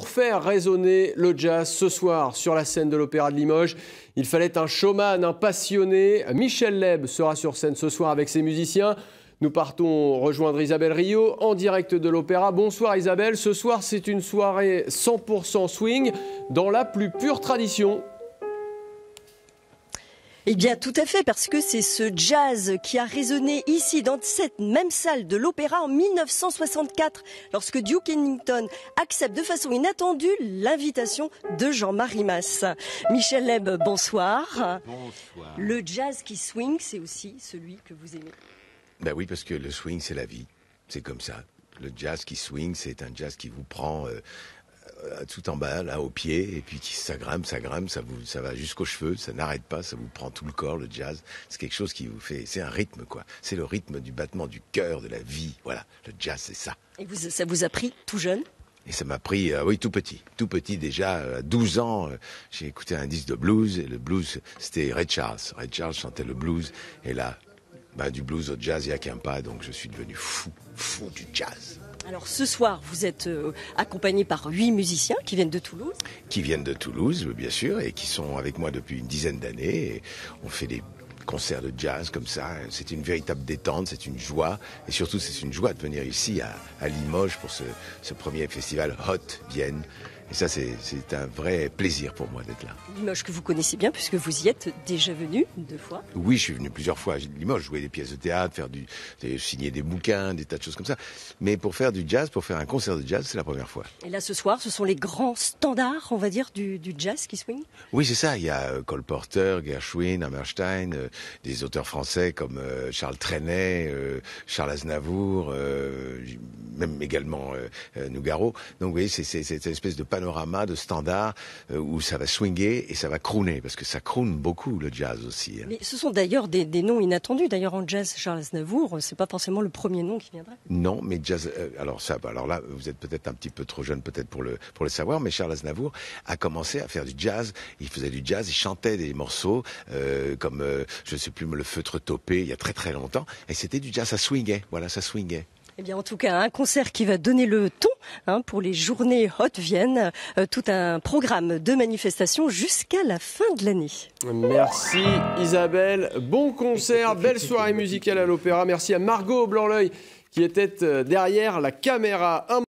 Pour faire résonner le jazz ce soir sur la scène de l'Opéra de Limoges, il fallait un showman, un passionné. Michel Leb sera sur scène ce soir avec ses musiciens. Nous partons rejoindre Isabelle Rio en direct de l'Opéra. Bonsoir Isabelle, ce soir c'est une soirée 100% swing dans la plus pure tradition eh bien, tout à fait, parce que c'est ce jazz qui a résonné ici, dans cette même salle de l'opéra en 1964, lorsque Duke Ellington accepte de façon inattendue l'invitation de Jean-Marie Masse. Michel Leb, bonsoir. Bonsoir. Le jazz qui swing, c'est aussi celui que vous aimez. Ben oui, parce que le swing, c'est la vie. C'est comme ça. Le jazz qui swing, c'est un jazz qui vous prend euh, euh, tout en bas, là, au pied, et puis ça grimpe, ça grimpe, ça vous, ça va jusqu'aux cheveux, ça n'arrête pas, ça vous prend tout le corps, le jazz. C'est quelque chose qui vous fait, c'est un rythme, quoi. C'est le rythme du battement du cœur, de la vie. Voilà. Le jazz, c'est ça. Et ça vous a pris tout jeune? Et ça m'a pris, euh, oui, tout petit, tout petit déjà, à euh, 12 ans, j'ai écouté un disque de blues, et le blues, c'était Ray Charles. Ray Charles chantait le blues, et là, bah, du blues au jazz, il n'y a qu'un pas, donc je suis devenu fou, fou du jazz. Alors ce soir, vous êtes euh, accompagné par huit musiciens qui viennent de Toulouse. Qui viennent de Toulouse, bien sûr, et qui sont avec moi depuis une dizaine d'années. On fait des concerts de jazz comme ça. C'est une véritable détente, c'est une joie. Et surtout, c'est une joie de venir ici à, Limoges pour ce, ce premier festival Hot Vienne et ça, c'est un vrai plaisir pour moi d'être là. Limoges que vous connaissez bien, puisque vous y êtes déjà venu deux fois. Oui, je suis venu plusieurs fois à Limoges, jouer des pièces de théâtre, faire du, signer des bouquins, des tas de choses comme ça. Mais pour faire du jazz, pour faire un concert de jazz, c'est la première fois. Et là, ce soir, ce sont les grands standards, on va dire, du, jazz qui swing Oui, c'est ça. Il y a euh, Cole Porter, Gershwin, Hammerstein, euh, des auteurs français comme euh, Charles Trenet, Charles Aznavour, même également Nougaro. Donc, vous voyez, c'est cette espèce de panorama de standard euh, où ça va swinguer et ça va crooner, parce que ça croone beaucoup le jazz aussi. Hein. Mais ce sont d'ailleurs des, noms inattendus. D'ailleurs, en jazz, Charles ce c'est pas forcément le premier nom qui viendrait. Non, mais jazz. Euh, alors ça, alors là, vous êtes peut-être un petit peu trop jeune, peut-être pour le pour le savoir, mais Charles Aznavour a commencé à faire du jazz. Il faisait du jazz, il chantait des morceaux euh, comme je ne sais plus le feutre topé il y a très très longtemps, et c'était du jazz, ça swingait. Voilà, ça swingait. Eh bien, en tout cas, un concert qui va donner le ton hein, pour les journées Haute Vienne. Euh, tout un programme de manifestations jusqu'à la fin de l'année. Merci Isabelle. Bon concert, belle soirée musicale à l'Opéra. Merci à Margot Blanc-L'œil qui était euh, derrière la caméra.